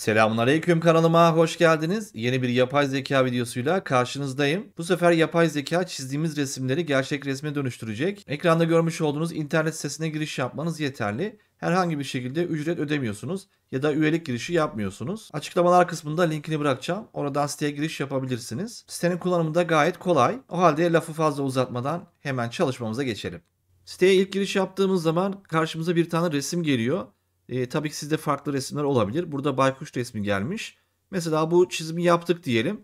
Selamun kanalıma hoş geldiniz. Yeni bir yapay zeka videosuyla karşınızdayım. Bu sefer yapay zeka çizdiğimiz resimleri gerçek resme dönüştürecek. Ekranda görmüş olduğunuz internet sitesine giriş yapmanız yeterli. Herhangi bir şekilde ücret ödemiyorsunuz ya da üyelik girişi yapmıyorsunuz. Açıklamalar kısmında linkini bırakacağım. Oradan siteye giriş yapabilirsiniz. Sitenin kullanımı da gayet kolay. O halde lafı fazla uzatmadan hemen çalışmamıza geçelim. Siteye ilk giriş yaptığımız zaman karşımıza bir tane resim geliyor. E, tabii ki sizde farklı resimler olabilir. Burada baykuş resmi gelmiş. Mesela bu çizimi yaptık diyelim.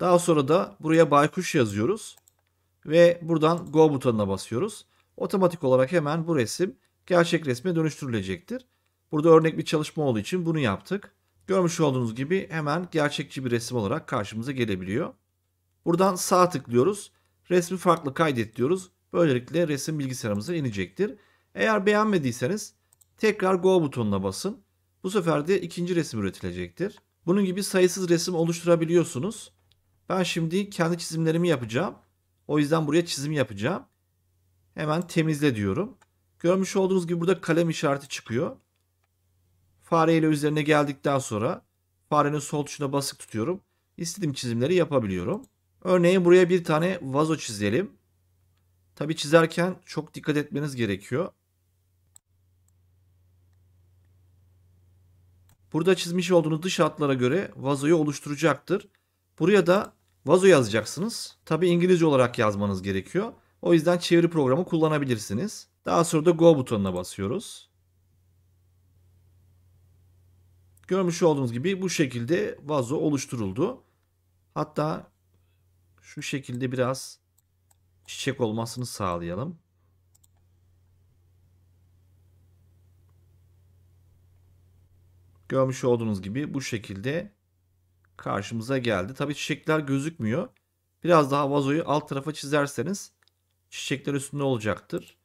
Daha sonra da buraya baykuş yazıyoruz. Ve buradan go butonuna basıyoruz. Otomatik olarak hemen bu resim gerçek resme dönüştürülecektir. Burada örnek bir çalışma olduğu için bunu yaptık. Görmüş olduğunuz gibi hemen gerçekçi bir resim olarak karşımıza gelebiliyor. Buradan sağ tıklıyoruz. Resmi farklı kaydet diyoruz. Böylelikle resim bilgisayarımıza inecektir. Eğer beğenmediyseniz Tekrar Go butonuna basın. Bu sefer de ikinci resim üretilecektir. Bunun gibi sayısız resim oluşturabiliyorsunuz. Ben şimdi kendi çizimlerimi yapacağım. O yüzden buraya çizim yapacağım. Hemen temizle diyorum. Görmüş olduğunuz gibi burada kalem işareti çıkıyor. Fareyle üzerine geldikten sonra farenin sol tuşuna basık tutuyorum. İstediğim çizimleri yapabiliyorum. Örneğin buraya bir tane vazo çizelim. Tabi çizerken çok dikkat etmeniz gerekiyor. Burada çizmiş olduğunuz dış hatlara göre vazoyu oluşturacaktır. Buraya da vazo yazacaksınız. Tabi İngilizce olarak yazmanız gerekiyor. O yüzden çeviri programı kullanabilirsiniz. Daha sonra da Go butonuna basıyoruz. Görmüş olduğunuz gibi bu şekilde vazo oluşturuldu. Hatta şu şekilde biraz çiçek olmasını sağlayalım. Görmüş olduğunuz gibi bu şekilde karşımıza geldi. Tabii çiçekler gözükmüyor. Biraz daha vazoyu alt tarafa çizerseniz çiçekler üstünde olacaktır.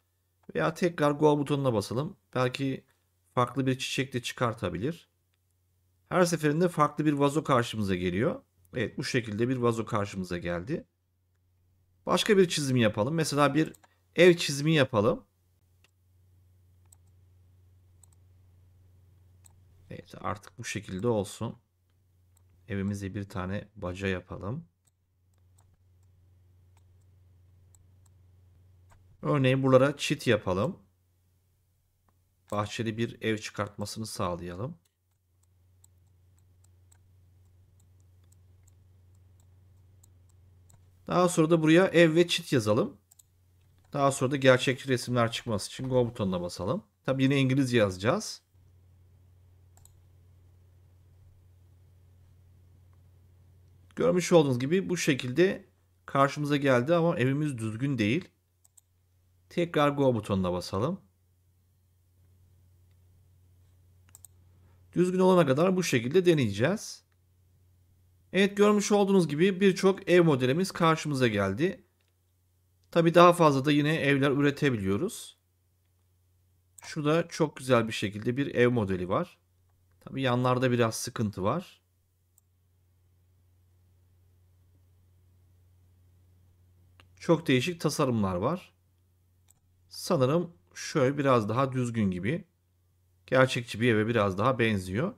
Veya tekrar go butonuna basalım. Belki farklı bir çiçek de çıkartabilir. Her seferinde farklı bir vazo karşımıza geliyor. Evet bu şekilde bir vazo karşımıza geldi. Başka bir çizim yapalım. Mesela bir ev çizimi yapalım. Evet artık bu şekilde olsun. Evimize bir tane baca yapalım. Örneğin buralara çit yapalım. Bahçeli bir ev çıkartmasını sağlayalım. Daha sonra da buraya ev ve çit yazalım. Daha sonra da gerçekçi resimler çıkması için Go butonuna basalım. Tabi yine İngilizce yazacağız. Görmüş olduğunuz gibi bu şekilde karşımıza geldi ama evimiz düzgün değil. Tekrar Go butonuna basalım. Düzgün olana kadar bu şekilde deneyeceğiz. Evet görmüş olduğunuz gibi birçok ev modelimiz karşımıza geldi. Tabi daha fazla da yine evler üretebiliyoruz. Şurada çok güzel bir şekilde bir ev modeli var. Tabi yanlarda biraz sıkıntı var. Çok değişik tasarımlar var. Sanırım şöyle biraz daha düzgün gibi. Gerçekçi bir eve biraz daha benziyor.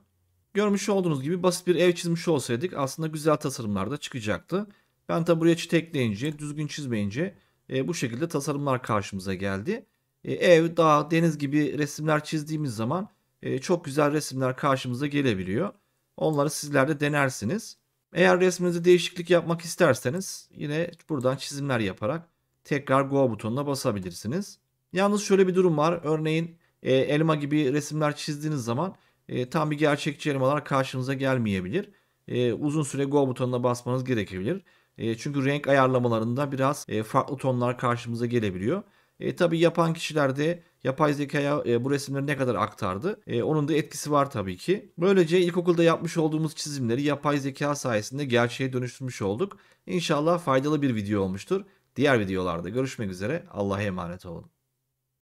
Görmüş olduğunuz gibi basit bir ev çizmiş olsaydık aslında güzel tasarımlar da çıkacaktı. Ben tabi buraya çit ekleyince, düzgün çizmeyince e, bu şekilde tasarımlar karşımıza geldi. E, ev, dağ, deniz gibi resimler çizdiğimiz zaman e, çok güzel resimler karşımıza gelebiliyor. Onları sizler de denersiniz. Eğer resminize değişiklik yapmak isterseniz yine buradan çizimler yaparak tekrar Go butonuna basabilirsiniz. Yalnız şöyle bir durum var. Örneğin e, elma gibi resimler çizdiğiniz zaman e, tam bir gerçekçi elmalar karşınıza gelmeyebilir. E, uzun süre Go butonuna basmanız gerekebilir. E, çünkü renk ayarlamalarında biraz e, farklı tonlar karşımıza gelebiliyor. E, tabii yapan kişilerde. de yapay zekaya e, bu resimleri ne kadar aktardı? E, onun da etkisi var tabii ki. Böylece ilkokulda yapmış olduğumuz çizimleri yapay zeka sayesinde gerçeğe dönüştürmüş olduk. İnşallah faydalı bir video olmuştur. Diğer videolarda görüşmek üzere. Allah'a emanet olun.